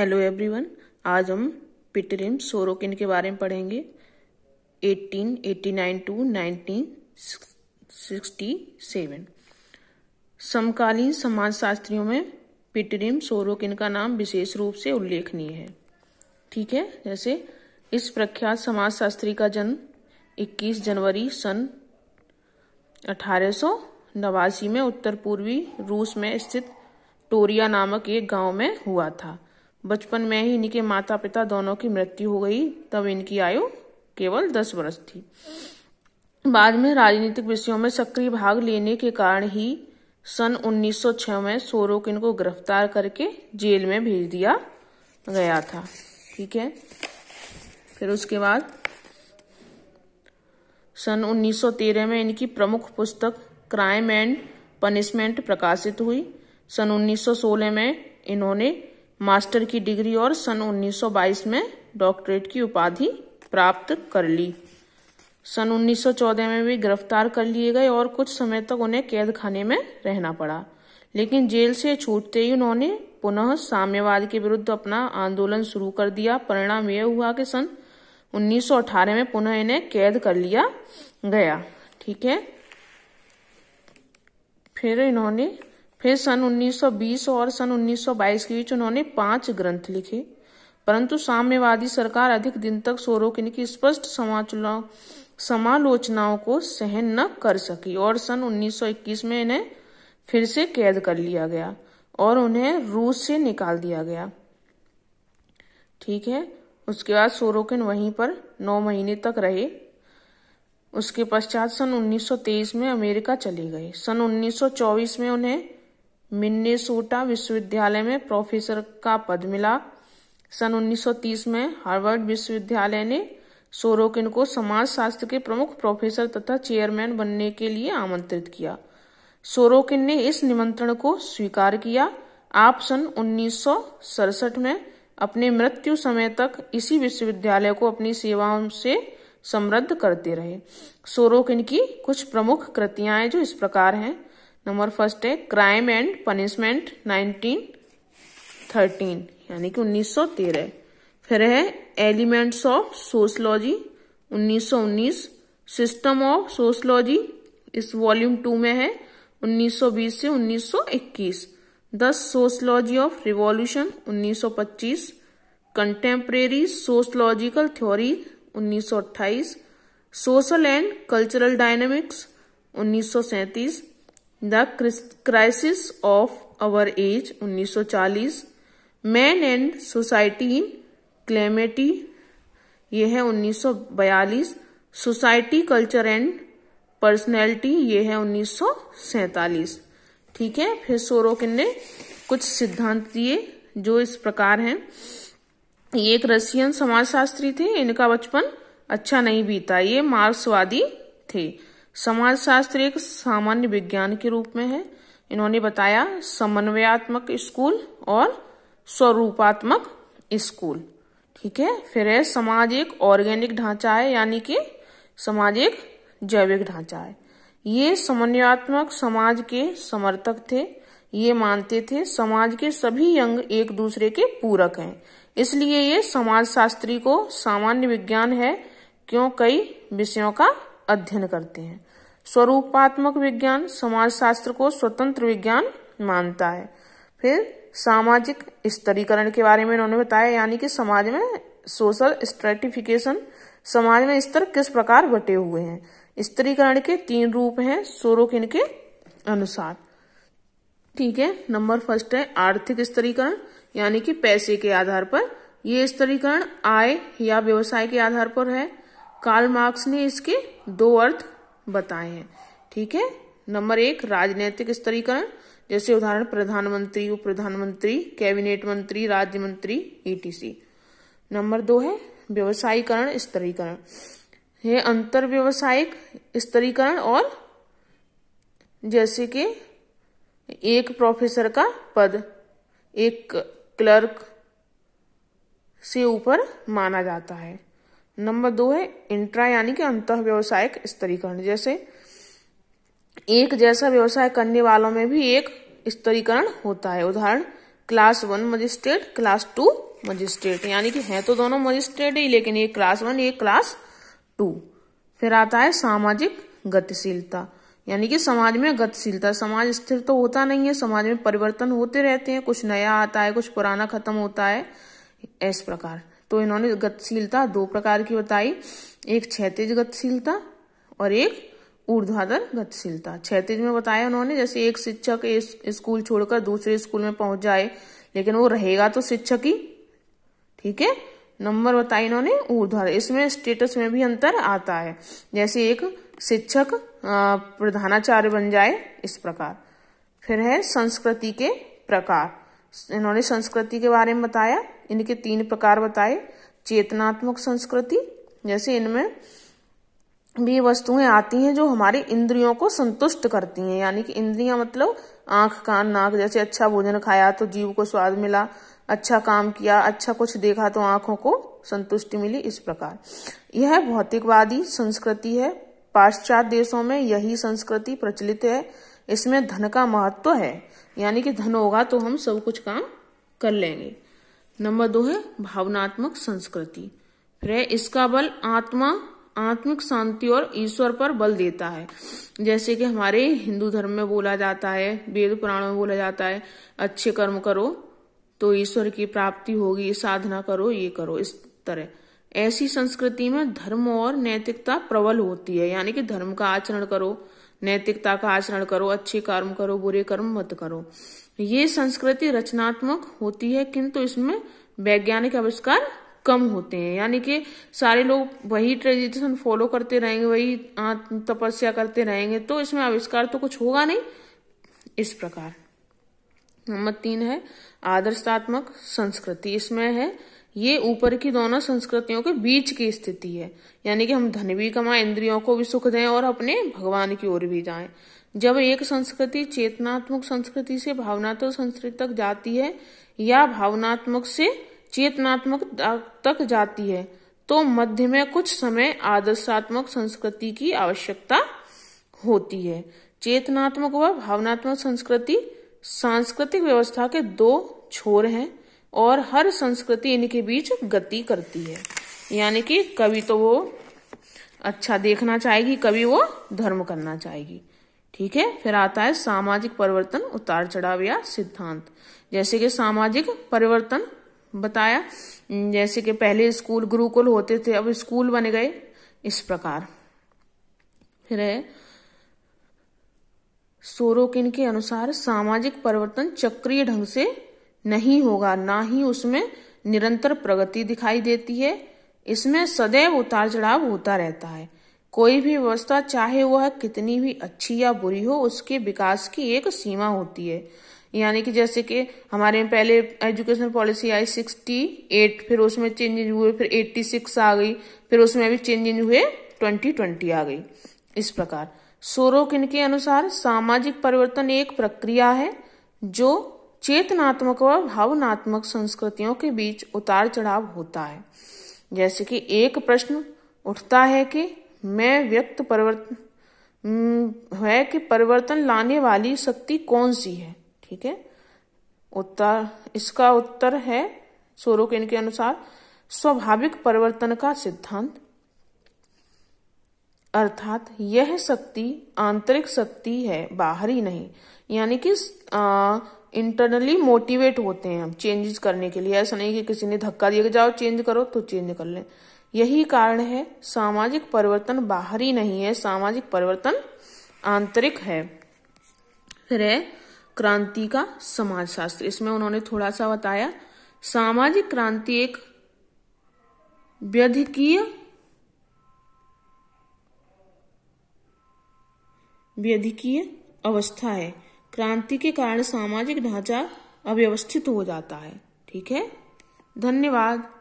hello everyone आज हम पिटरिम Sorokin के बारे में पढ़ेंगे 1889 टू 1967 समकालीन समाजशास्त्रियों में पिटरिम सोरोकिन का नाम विशेष रूप से उल्लेखनीय है ठीक है जैसे इस प्रख्यात समाजशास्त्री का जन्म 21 जनवरी सन अठारह में उत्तर पूर्वी रूस में स्थित टोरिया नामक एक गांव में हुआ था बचपन में ही इनके माता पिता दोनों की मृत्यु हो गई तब इनकी आयु केवल दस वर्ष थी बाद में राजनीतिक विषयों में सक्रिय भाग लेने के कारण ही सन 1906 में सोरोकिन को गिरफ्तार करके जेल में भेज दिया गया था ठीक है फिर उसके बाद सन 1913 में इनकी प्रमुख पुस्तक क्राइम एंड पनिशमेंट प्रकाशित हुई सन 1916 में इन्होंने मास्टर की डिग्री और सन 1922 में डॉक्टरेट की उपाधि प्राप्त कर ली सन 1914 में भी गिरफ्तार कर लिए गए और कुछ समय तक उन्हें कैद खाने में रहना पड़ा लेकिन जेल से छूटते ही उन्होंने पुनः साम्यवाद के विरुद्ध अपना आंदोलन शुरू कर दिया परिणाम यह हुआ कि सन 1918 में पुनः इन्हें कैद कर लिया गया ठीक है फिर इन्होंने फिर सन 1920 और सन 1922 के बीच उन्होंने पांच ग्रंथ लिखे परंतु साम्यवादी सरकार अधिक दिन तक सोरोकिन की स्पष्ट समालोचनाओं को सहन न कर सकी और सन 1921 में इन्हें फिर से कैद कर लिया गया और उन्हें रूस से निकाल दिया गया ठीक है उसके बाद सोरोकिन वहीं पर नौ महीने तक रहे उसके पश्चात सन 1923 में अमेरिका चले गए सन 1924 में उन्हें मिन्नेसोटा विश्वविद्यालय में प्रोफेसर का पद मिला सन 1930 में हार्वर्ड विश्वविद्यालय ने सोरोकिन को समाजशास्त्र के प्रमुख प्रोफेसर तथा चेयरमैन बनने के लिए आमंत्रित किया सोरोकिन ने इस निमंत्रण को स्वीकार किया आप सन उन्नीस में अपने मृत्यु समय तक इसी विश्वविद्यालय को अपनी सेवाओं से समृद्ध करते रहे सोरोकिन की कुछ प्रमुख कृतियां जो इस प्रकार हैं नंबर फर्स्ट है क्राइम एंड पनिशमेंट 1913 यानी कि 1913 फिर है elements of sociology 1919 system of sociology इस वॉल्यूम टू में है 1920 से 1921 the sociology of revolution 1925 contemporary sociological theory 1928 social and cultural dynamics सैंतीस the crisis of our age 1940 man and society in calamity ये है 1942 सोसाइटी कल्चर एंड पर्सनैलिटी ये है 1947 ठीक है फिर सोरोकिन ने कुछ सिद्धांत दिए जो इस प्रकार हैं ये एक रशियन समाजशास्त्री थे इनका बचपन अच्छा नहीं बीता ये मार्क्सवादी थे समाजशास्त्र एक सामान्य विज्ञान के रूप में है इन्होंने बताया समन्वयात्मक स्कूल और स्वरूपात्मक स्कूल ठीक है फिर है समाज एक ऑर्गेनिक ढांचा है यानी कि समाज एक जैविक ढांचा है ये समन्वयात्मक समाज के समर्थक थे ये मानते थे समाज के सभी अंग एक दूसरे के पूरक हैं इसलिए ये समाजशास्त्री को सामान्य विज्ञान है क्यों कई विषयों का अध्ययन करते हैं स्वरूपात्मक विज्ञान समाज शास्त्र को स्वतंत्र विज्ञान मानता है फिर सामाजिक स्तरीकरण के बारे में इन्होंने बताया यानी कि समाज में सोशल स्ट्रेटिफिकेशन समाज में स्तर किस प्रकार बटे हुए हैं स्त्रीकरण के तीन रूप हैं सोरो इनके अनुसार ठीक है नंबर फर्स्ट है आर्थिक स्तरीकरण यानी कि पैसे के आधार पर यह स्तरीकरण आय या व्यवसाय के आधार पर है कार्ल मार्क्स ने इसके दो अर्थ बताए हैं ठीक है नंबर एक राजनीतिक स्तरीकरण जैसे उदाहरण प्रधानमंत्री उप प्रधानमंत्री कैबिनेट मंत्री राज्य मंत्री ईटीसी e नंबर दो है व्यवसायीकरण स्तरीकरण ये अंतर व्यवसायिक स्तरीकरण और जैसे कि एक प्रोफेसर का पद एक क्लर्क से ऊपर माना जाता है नंबर दो है इंट्रा यानी कि अंत व्यवसायिक स्तरीकरण जैसे एक जैसा व्यवसाय करने वालों में भी एक स्तरीकरण होता है उदाहरण class one magistrate class two magistrate यानी कि है तो दोनों मजिस्ट्रेट ही लेकिन एक क्लास वन एक क्लास टू फिर आता है सामाजिक गतिशीलता यानी कि समाज में गतिशीलता समाज स्थिर तो होता नहीं है समाज में परिवर्तन होते रहते हैं कुछ नया आता है कुछ पुराना खत्म होता है इस प्रकार तो इन्होंने गतिशीलता दो प्रकार की बताई एक क्षेत्रज गतिशीलता और एक ऊर्ध्वाधर गतिशीलता क्षेत्रज में बताया उन्होंने जैसे एक शिक्षक स्कूल छोड़कर दूसरे स्कूल में पहुंच जाए लेकिन वो रहेगा तो शिक्षक ही ठीक है नंबर बताया इन्होंने ऊर्ध्वाधर इसमें स्टेटस में भी अंतर आता है जैसे एक शिक्षक प्रधानाचार्य बन जाए इस प्रकार फिर है संस्कृति के प्रकार इन्होंने संस्कृति के बारे में बताया इनके तीन प्रकार बताए चेतनात्मक संस्कृति जैसे इनमें भी वस्तुएं आती हैं जो हमारे इंद्रियों को संतुष्ट करती हैं यानी कि इंद्रियां मतलब आंख कान नाक जैसे अच्छा भोजन खाया तो जीव को स्वाद मिला अच्छा काम किया अच्छा कुछ देखा तो आंखों को संतुष्टि मिली इस प्रकार यह भौतिकवादी संस्कृति है पाश्चात्य देशों में यही संस्कृति प्रचलित है इसमें धन का महत्व है यानी कि धन होगा तो हम सब कुछ काम कर लेंगे नंबर दो है भावनात्मक संस्कृति है इसका बल आत्मा आत्मिक शांति और ईश्वर पर बल देता है जैसे कि हमारे हिंदू धर्म में बोला जाता है वेद पुराण में बोला जाता है अच्छे कर्म करो तो ईश्वर की प्राप्ति होगी साधना करो ये करो इस तरह ऐसी संस्कृति में धर्म और नैतिकता प्रबल होती है यानी कि धर्म का आचरण करो नैतिकता का आचरण करो अच्छे कर्म करो बुरे कर्म मत करो ये संस्कृति रचनात्मक होती है किंतु इसमें वैज्ञानिक आविष्कार कम होते हैं यानी कि सारे लोग वही ट्रेडिशन फॉलो करते रहेंगे वही तपस्या करते रहेंगे तो इसमें आविष्कार तो कुछ होगा नहीं इस प्रकार नंबर तीन है आदर्शात्मक संस्कृति इसमें है ये ऊपर की दोनों संस्कृतियों के बीच की स्थिति है यानी कि हम धन भी कमाएं इंद्रियों को भी सुख दें और अपने भगवान की ओर भी जाएं जब एक संस्कृति चेतनात्मक संस्कृति से भावनात्मक संस्कृति तक जाती है या भावनात्मक से चेतनात्मक तक जाती है तो मध्य में कुछ समय आदर्शात्मक संस्कृति की आवश्यकता होती है चेतनात्मक व भावनात्मक संस्कृति सांस्कृतिक व्यवस्था के दो छोर हैं और हर संस्कृति इनके बीच गति करती है यानी कि कभी तो वो अच्छा देखना चाहेगी कभी वो धर्म करना चाहेगी ठीक है फिर आता है सामाजिक परिवर्तन उतार चढ़ाव या सिद्धांत जैसे कि सामाजिक परिवर्तन बताया जैसे कि पहले स्कूल गुरुकुल होते थे अब स्कूल बन गए इस प्रकार फिर है सोरोकिन के अनुसार सामाजिक परिवर्तन चक्रीय ढंग से नहीं होगा ना ही उसमें निरंतर प्रगति दिखाई देती है इसमें सदैव उतार चढ़ाव होता रहता है कोई भी व्यवस्था चाहे वह कितनी भी अच्छी या बुरी हो उसके विकास की एक सीमा होती है यानी कि जैसे कि हमारे पहले एजुकेशन पॉलिसी आई सिक्सटी एट फिर उसमें चेंजेज हुए फिर एट्टी सिक्स आ गई फिर उसमें भी चेंजेज हुए ट्वेंटी ट्वेंटी आ गई इस प्रकार सोरोकिन के अनुसार सामाजिक परिवर्तन एक प्रक्रिया है जो चेतनात्मक और भावनात्मक संस्कृतियों के बीच उतार चढ़ाव होता है जैसे कि एक प्रश्न उठता है कि मैं व्यक्त परिवर्तन हम्म, है कि परिवर्तन लाने वाली शक्ति कौन सी है ठीक है उत्तर इसका उत्तर है सोरो के अनुसार स्वाभाविक परिवर्तन का सिद्धांत अर्थात यह शक्ति आंतरिक शक्ति है बाहरी नहीं यानी कि इंटरनली मोटिवेट होते हैं हम चेंजेस करने के लिए ऐसा नहीं कि किसी ने धक्का दिया कि जाओ चेंज करो तो चेंज कर ले यही कारण है सामाजिक परिवर्तन बाहरी नहीं है सामाजिक परिवर्तन आंतरिक है फिर है क्रांति का समाजशास्त्र इसमें उन्होंने थोड़ा सा बताया सामाजिक क्रांति एक व्यधिकीय व्यधिकीय अवस्था है क्रांति के कारण सामाजिक ढांचा अव्यवस्थित हो जाता है ठीक है धन्यवाद